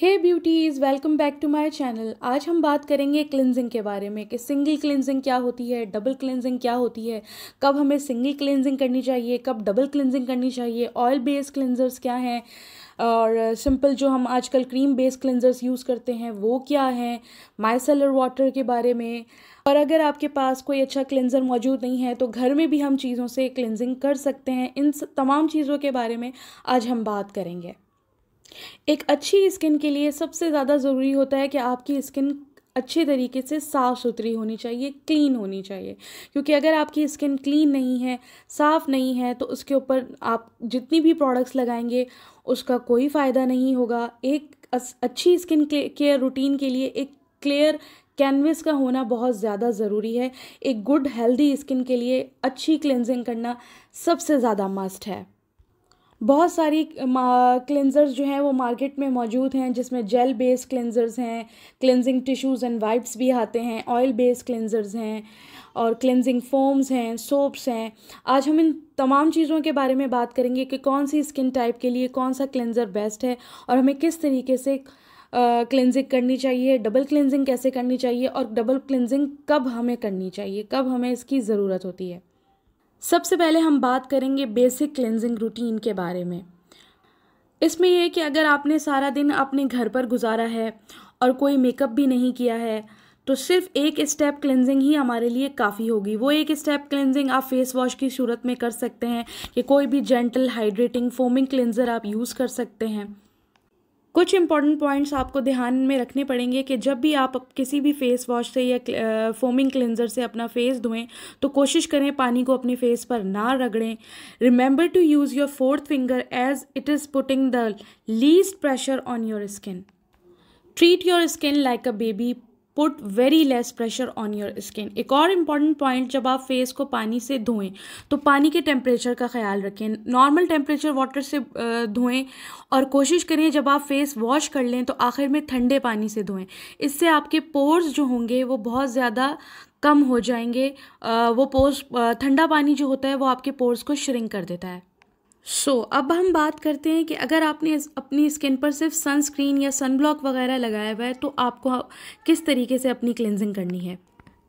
hey beauties welcome back to my channel आज हम बात करेंगे क्लिनजिंग के बारे में कि सिंगल क्लिनजिंग क्या होती है डबल क्लिनजिंग क्या होती है कब हमें सिंगल क्लिनजिंग करनी चाहिए कब डबल क्लिनजिंग करनी चाहिए ऑयल बेस्ड क्लिनजर्स क्या हैं और सिंपल जो हम आजकल क्रीम बेस्ड क्लिनजर्स यूज़ करते हैं वो क्या हैं माइसेलर वाटर के बारे में और अगर आपके पास कोई अच्छा क्लिनज़र मौजूद नहीं है तो घर में भी हम चीज़ों से क्लिनजिंग कर सकते हैं इन तमाम चीज़ों के बारे में आज हम बात करेंगे एक अच्छी स्किन के लिए सबसे ज़्यादा ज़रूरी होता है कि आपकी स्किन अच्छे तरीके से साफ़ सुथरी होनी चाहिए क्लीन होनी चाहिए क्योंकि अगर आपकी स्किन क्लीन नहीं है साफ़ नहीं है तो उसके ऊपर आप जितनी भी प्रोडक्ट्स लगाएंगे उसका कोई फ़ायदा नहीं होगा एक अच्छी स्किन केयर रूटीन के लिए एक क्लियर कैनवस का होना बहुत ज़्यादा ज़रूरी है एक गुड हेल्दी स्किन के लिए अच्छी क्लिनजिंग करना सबसे ज़्यादा मस्ट है बहुत सारी क्लिनज़र्स जो हैं वो मार्केट में मौजूद हैं जिसमें जेल बेस्ड क्लिनज़र्स हैं क्लिनजिंग टिश्यूज़ एंड वाइप्स भी आते हैं ऑयल बेस्ड क्लिनज़र्स हैं और क्लिनजिंग फोम्स हैं सोप्स हैं आज हम इन तमाम चीज़ों के बारे में बात करेंगे कि कौन सी स्किन टाइप के लिए कौन सा क्लिनज़र बेस्ट है और हमें किस तरीके से क्लिनजिंग uh, करनी चाहिए डबल क्लिनजिंग कैसे करनी चाहिए और डबल क्लिनजिंग कब हमें करनी चाहिए कब हमें इसकी ज़रूरत होती है सबसे पहले हम बात करेंगे बेसिक क्लेंजिंग रूटीन के बारे में इसमें यह कि अगर आपने सारा दिन अपने घर पर गुजारा है और कोई मेकअप भी नहीं किया है तो सिर्फ एक स्टेप क्लेंजिंग ही हमारे लिए काफ़ी होगी वो एक स्टेप क्लेंजिंग आप फेस वॉश की सूरत में कर सकते हैं कि कोई भी जेंटल हाइड्रेटिंग फोमिंग क्लेंजर आप यूज़ कर सकते हैं कुछ इंपॉर्टेंट पॉइंट्स आपको ध्यान में रखने पड़ेंगे कि जब भी आप किसी भी फेस वॉश से या फोमिंग क्लिनजर से अपना फेस धोएं तो कोशिश करें पानी को अपने फेस पर ना रगड़ें remember to use your fourth finger as it is putting the least pressure on your skin treat your skin like a baby put very less pressure on your skin एक और इम्पॉर्टेंट पॉइंट जब आप face को पानी से धोएं तो पानी के टेम्परेचर का ख्याल रखें नॉर्मल टेम्परेचर वाटर से धोएं और कोशिश करें जब आप फेस वॉश कर लें तो आखिर में ठंडे पानी से धोएं इससे आपके पोर्स जो होंगे वो बहुत ज़्यादा कम हो जाएंगे वो पोर्स ठंडा पानी जो होता है वो आपके पोर्स को श्रिंक कर देता है सो so, अब हम बात करते हैं कि अगर आपने अपनी स्किन पर सिर्फ सनस्क्रीन या सनब्लॉक वगैरह लगाया हुआ है तो आपको किस तरीके से अपनी क्लिनजिंग करनी है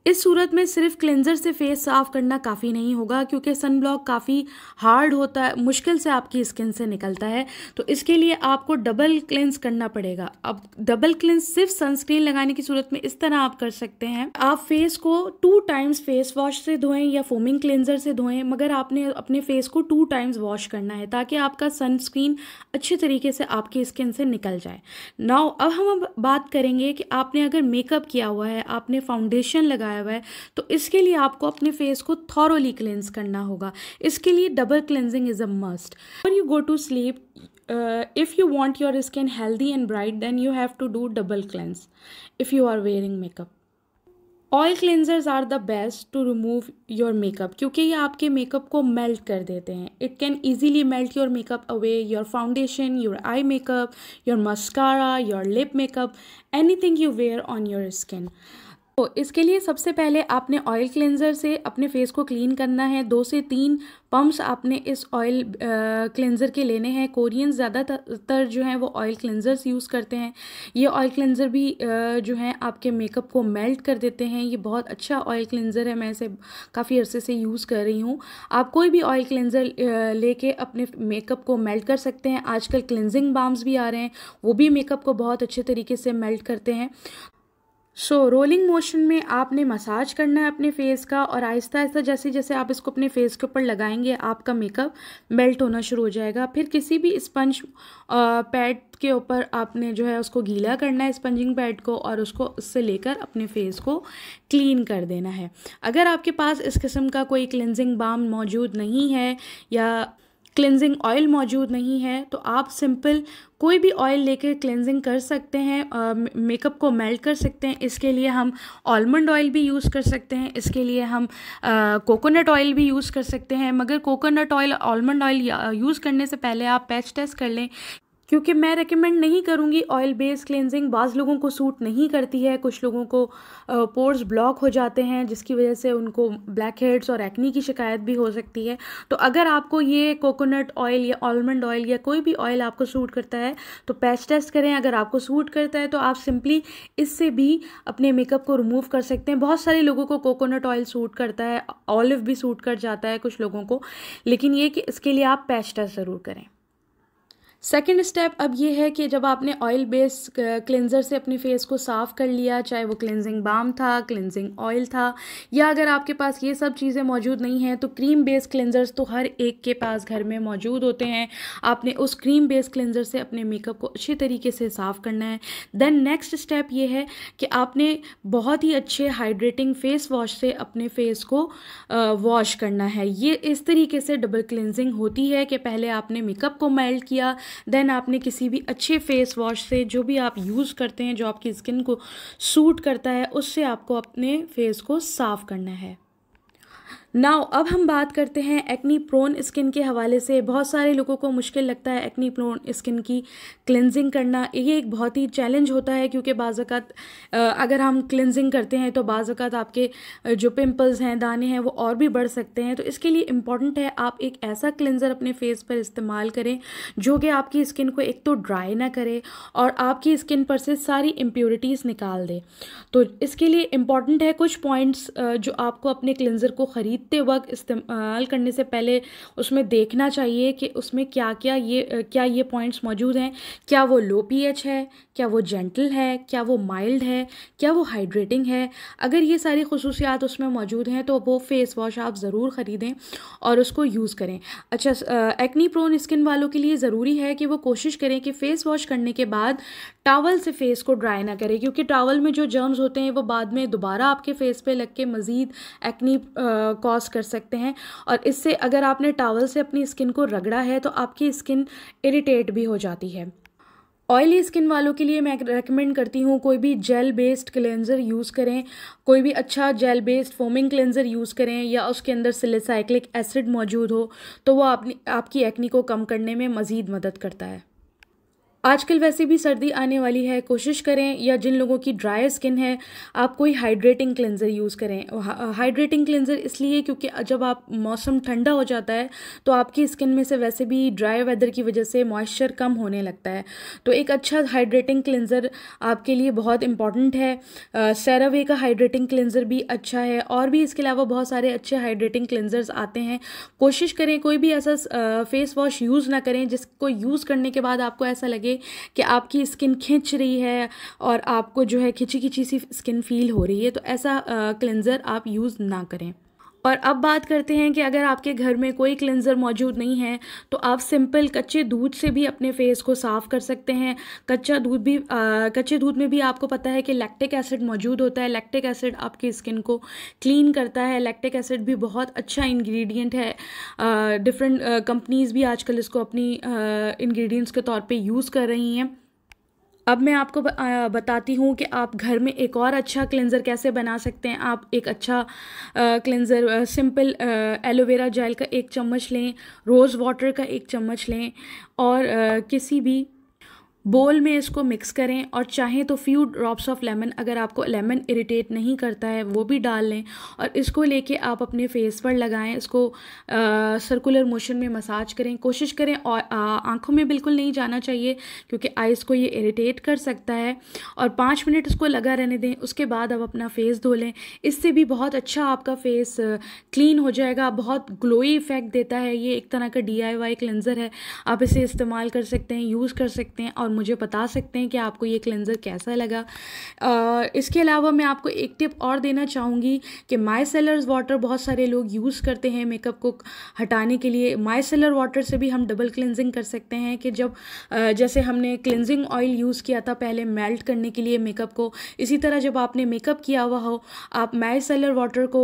इस सूरत में सिर्फ क्लेंजर से फेस साफ करना काफ़ी नहीं होगा क्योंकि सन ब्लॉक काफ़ी हार्ड होता है मुश्किल से आपकी स्किन से निकलता है तो इसके लिए आपको डबल क्लेंस करना पड़ेगा अब डबल क्लेंस सिर्फ सनस्क्रीन लगाने की सूरत में इस तरह आप कर सकते हैं आप फेस को टू टाइम्स फेस वॉश से धोएं या फोमिंग क्लेंजर से धोएं मगर आपने अपने फेस को टू टाइम्स वॉश करना है ताकि आपका सनस्क्रीन अच्छे तरीके से आपकी स्किन से निकल जाए नाव अब हम बात करेंगे कि आपने अगर मेकअप किया हुआ है आपने फाउंडेशन लगाया लगाया हुआ है तो इसके लिए आपको अपने फेस को थॉरोली क्लेंस करना होगा इसके लिए double cleansing is a must और you go to sleep if you want your skin healthy and bright then you have to do double cleanse if you are wearing makeup oil cleansers are the best to remove your makeup क्योंकि ये आपके makeup को melt कर देते हैं it can easily melt your makeup away your foundation your eye makeup your mascara your lip makeup any thing you wear on your skin तो इसके लिए सबसे पहले आपने ऑयल क्लेंजर से अपने फेस को क्लीन करना है दो से तीन पम्प्स आपने इस ऑयल क्लेंजर के लेने हैं कोरियन ज़्यादातर जो हैं वो ऑयल क्लेंजर्स यूज़ करते हैं ये ऑयल क्लेंजर भी जो है आपके मेकअप को मेल्ट कर देते हैं ये बहुत अच्छा ऑयल क्लेंजर है मैं इसे काफ़ी अरसे से यूज़ कर रही हूँ आप कोई भी ऑयल क्लेंजर लेके अपने मेकअप को मेल्ट कर सकते हैं आजकल क्लेंजिंग बाम्स भी आ रहे हैं वो भी मेकअप को बहुत अच्छे तरीके से मेल्ट करते हैं सो रोलिंग मोशन में आपने मसाज करना है अपने फेस का और आहिस्ता आहिस्ता जैसे जैसे आप इसको अपने फेस के ऊपर लगाएंगे आपका मेकअप मेल्ट होना शुरू हो जाएगा फिर किसी भी स्पंज पैड के ऊपर आपने जो है उसको गीला करना है स्पंजिंग पैड को और उसको उससे लेकर अपने फेस को क्लीन कर देना है अगर आपके पास इस किस्म का कोई क्लिनजिंग बाम मौजूद नहीं है या क्लिनजिंग ऑयल मौजूद नहीं है तो आप सिंपल कोई भी ऑयल लेकर क्लिनजिंग कर सकते हैं मेकअप को मेल्ट कर सकते हैं इसके लिए हम ऑलमंड ऑयल भी यूज़ कर सकते हैं इसके लिए हम कोकोनट ऑयल भी यूज़ कर सकते हैं मगर coconut oil almond oil use करने से पहले आप पैच टेस्ट कर लें क्योंकि मैं रिकमेंड नहीं करूँगी ऑयल बेस्ड क्लेंजिंग बाज़ लोगों को सूट नहीं करती है कुछ लोगों को पोर्स ब्लॉक हो जाते हैं जिसकी वजह से उनको ब्लैक हेड्स और एक्नी की शिकायत भी हो सकती है तो अगर आपको ये कोकोनट ऑयल या आलमंड ऑयल या कोई भी ऑयल आपको सूट करता है तो पैच टेस्ट करें अगर आपको सूट करता है तो आप सिंपली इससे भी अपने मेकअप को रिमूव कर सकते हैं बहुत सारे लोगों को कोकोनट ऑयल सूट करता है ऑलिव भी सूट कर जाता है कुछ लोगों को लेकिन ये कि इसके लिए आप पैच टेस्ट ज़रूर करें सेकेंड स्टेप अब ये है कि जब आपने ऑयल बेस क्लिनज़र से अपने फेस को साफ़ कर लिया चाहे वो क्लिनजिंग बाम था क्लिनजिंग ऑयल था या अगर आपके पास ये सब चीज़ें मौजूद नहीं हैं तो क्रीम बेस क्लिनजर्स तो हर एक के पास घर में मौजूद होते हैं आपने उस क्रीम बेस क्लिनजर से अपने मेकअप को अच्छे तरीके से साफ़ करना है देन नेक्स्ट स्टेप ये है कि आपने बहुत ही अच्छे हाइड्रेटिंग फेस वॉश से अपने फेस को वॉश uh, करना है ये इस तरीके से डबल क्लिनजिंग होती है कि पहले आपने मेकअप को मेल्ट किया देन आपने किसी भी अच्छे फेस वॉश से जो भी आप यूज़ करते हैं जो आपकी स्किन को सूट करता है उससे आपको अपने फेस को साफ़ करना है नाउ अब हम बात करते हैं एक्नी प्रोन स्किन के हवाले से बहुत सारे लोगों को मुश्किल लगता है एक्नी प्रोन स्किन की क्लिनजिंग करना ये एक बहुत ही चैलेंज होता है क्योंकि बाज़त अगर हम क्लिनजिंग करते हैं तो बाज़त आपके जो पिम्पल्स हैं दाने हैं वो और भी बढ़ सकते हैं तो इसके लिए इम्पॉर्टेंट है आप एक ऐसा क्लिनज़र अपने फेस पर इस्तेमाल करें जो कि आपकी स्किन को एक तो ड्राई ना करे और आपकी स्किन पर से सारी इम्प्योरिटीज़ निकाल दे तो इसके लिए इम्पॉर्टेंट है कुछ पॉइंट्स जो आपको अपने क्लिनज़र को ख़रीद लिखते वक्त इस्तेमाल करने से पहले उसमें देखना चाहिए कि उसमें क्या क्या ये क्या ये पॉइंट्स मौजूद हैं क्या वो लो पीएच है क्या वो जेंटल है क्या वो माइल्ड है क्या वो हाइड्रेटिंग है अगर ये सारी खसूसियात उसमें मौजूद हैं तो वो फेस वॉश आप ज़रूर ख़रीदें और उसको यूज़ करें अच्छा एक्नी प्रोन स्किन वालों के लिए ज़रूरी है कि वो कोशिश करें कि फ़ेस वॉश करने के बाद टावल से फेस को ड्राई ना करें क्योंकि टावल में जो जर्म्स होते हैं वो बाद में दोबारा आपके फेस पे लग के मज़ीद एक्नी कॉज कर सकते हैं और इससे अगर आपने टावल से अपनी स्किन को रगड़ा है तो आपकी स्किन इरीटेट भी हो जाती है ऑयली स्किन वालों के लिए मैं रेकमेंड करती हूँ कोई भी जेल बेस्ड क्लेंज़र यूज़ करें कोई भी अच्छा gel based foaming cleanser use करें या उसके अंदर सिलेसाइक्लिक एसिड मौजूद हो तो वो आपकी एक्नी को कम करने में मज़ीद मदद करता है आजकल वैसे भी सर्दी आने वाली है कोशिश करें या जिन लोगों की ड्राई स्किन है आप कोई हाइड्रेटिंग क्लेंज़र यूज़ करें हाइड्रेटिंग क्लेंज़र इसलिए क्योंकि जब आप मौसम ठंडा हो जाता है तो आपकी स्किन में से वैसे भी ड्राई वेदर की वजह से मॉइस्चर कम होने लगता है तो एक अच्छा हाइड्रेटिंग क्लेंज़र आपके लिए बहुत इंपॉर्टेंट है सैरावे का हाइड्रेटिंग क्लेंज़र भी अच्छा है और भी इसके अलावा बहुत सारे अच्छे हाइड्रेटिंग क्लेंज़र्स आते हैं कोशिश करें कोई भी ऐसा फेस वॉश यूज़ ना करें जिसको यूज़ करने के बाद आपको ऐसा लगे लगे कि आपकी स्किन खींच रही है और आपको जो है खिंची खिंची सी स्किन फील हो रही है तो ऐसा क्लेंज़र आप यूज़ ना करें और अब बात करते हैं कि अगर आपके घर में कोई क्लिनज़र मौजूद नहीं है तो आप सिंपल कच्चे दूध से भी अपने फेस को साफ़ कर सकते हैं कच्चा दूध भी आ, कच्चे दूध में भी आपको पता है कि लैक्टिक एसिड मौजूद होता है लैक्टिक एसिड आपकी स्किन को क्लीन करता है लैक्टिक एसिड भी बहुत अच्छा इन्ग्रीडियंट है डिफरेंट कंपनीज़ भी आजकल इसको अपनी इन्ग्रीडियंट्स के तौर पर यूज़ कर रही हैं अब मैं आपको बताती हूँ कि आप घर में एक और अच्छा क्लेंज़र कैसे बना सकते हैं आप एक अच्छा क्लेंज़र सिंपल एलोवेरा जेल का एक चम्मच लें रोज़ वाटर का एक चम्मच लें और किसी भी बोल में इसको मिक्स करें और चाहें तो फ्यू ड्रॉप्स ऑफ लेमन अगर आपको लेमन इरिटेट नहीं करता है वो भी डाल लें और इसको लेके आप अपने फेस पर लगाएं इसको आ, सर्कुलर मोशन में मसाज करें कोशिश करें और आँखों में बिल्कुल नहीं जाना चाहिए क्योंकि आइज़ को ये इरिटेट कर सकता है और पाँच मिनट इसको लगा रहने दें उसके बाद आप अपना फेस धो लें इससे भी बहुत अच्छा आपका फेस क्लीन हो जाएगा बहुत ग्लोई इफ़ेक्ट देता है ये एक तरह का डी आई क्लेंज़र है आप इसे इस्तेमाल कर सकते हैं यूज़ कर सकते हैं और आप मुझे बता सकते हैं कि आपको ये क्लेंज़र कैसा लगा इसके अलावा मैं आपको एक टिप और देना चाहूँगी कि माई सेलर वाटर बहुत सारे लोग यूज़ करते हैं मेकअप को हटाने के लिए माई सेलर वाटर से भी हम डबल क्लेंजिंग कर सकते हैं कि जब जैसे हमने क्लेंजिंग ऑयल यूज़ किया था पहले मेल्ट करने के लिए मेकअप को इसी तरह जब आपने मेकअप किया हुआ हो आप माई सेलर वाटर को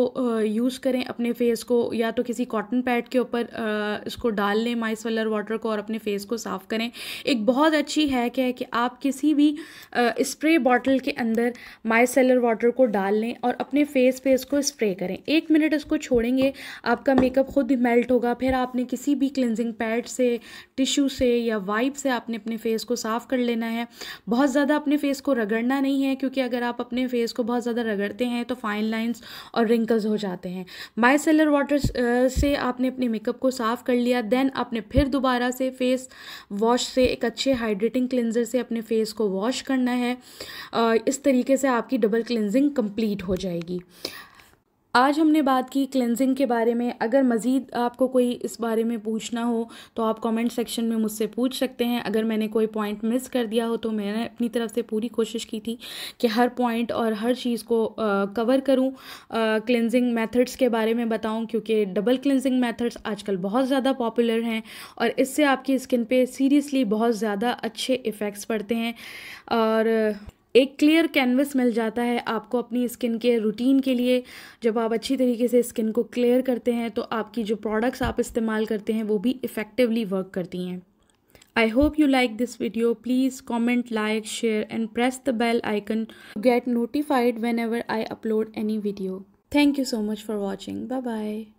यूज़ करें अपने फेस को या तो किसी कॉटन पैड के ऊपर इसको डाल लें माई सेलर वाटर को और अपने फेस को साफ़ करें एक बहुत अच्छी है है क्या है कि आप किसी भी स्प्रे बॉटल के अंदर माइसेलर वाटर को डाल लें और अपने फेस पे इसको स्प्रे करें एक मिनट इसको छोड़ेंगे आपका मेकअप खुद मेल्ट होगा फिर आपने किसी भी क्लिनजिंग पैड से टिश्यू से या वाइप से आपने अपने फेस को साफ़ कर लेना है बहुत ज़्यादा अपने फेस को रगड़ना नहीं है क्योंकि अगर आप अपने फेस को बहुत ज़्यादा रगड़ते हैं तो फाइन लाइन्स और रिंकल्स हो जाते हैं माइसेलर वाटर से आपने अपने मेकअप को साफ़ कर लिया देन आपने फिर दोबारा से फेस वॉश से एक अच्छे हाइड्रेटिंग क्लिनज़र से अपने फेस को वॉश करना है इस तरीके से आपकी डबल क्लिनजिंग कंप्लीट हो जाएगी आज हमने बात की क्लेंजिंग के बारे में अगर मज़ीद आपको कोई इस बारे में पूछना हो तो आप कमेंट सेक्शन में मुझसे पूछ सकते हैं अगर मैंने कोई पॉइंट मिस कर दिया हो तो मैंने अपनी तरफ से पूरी कोशिश की थी कि हर पॉइंट और हर चीज़ को आ, कवर करूं क्लेंजिंग मेथड्स के बारे में बताऊं क्योंकि डबल क्लेंजिंग मैथड्स आजकल बहुत ज़्यादा पॉपुलर हैं और इससे आपकी स्किन पर सीरियसली बहुत ज़्यादा अच्छे इफ़ेक्ट्स पड़ते हैं और एक क्लियर कैनवस मिल जाता है आपको अपनी स्किन के रूटीन के लिए जब आप अच्छी तरीके से स्किन को क्लियर करते हैं तो आपकी जो प्रोडक्ट्स आप इस्तेमाल करते हैं वो भी इफ़ेक्टिवली वर्क करती हैं I hope you like this video please comment like share and press the bell icon to get notified whenever I upload any video thank you so much for watching bye bye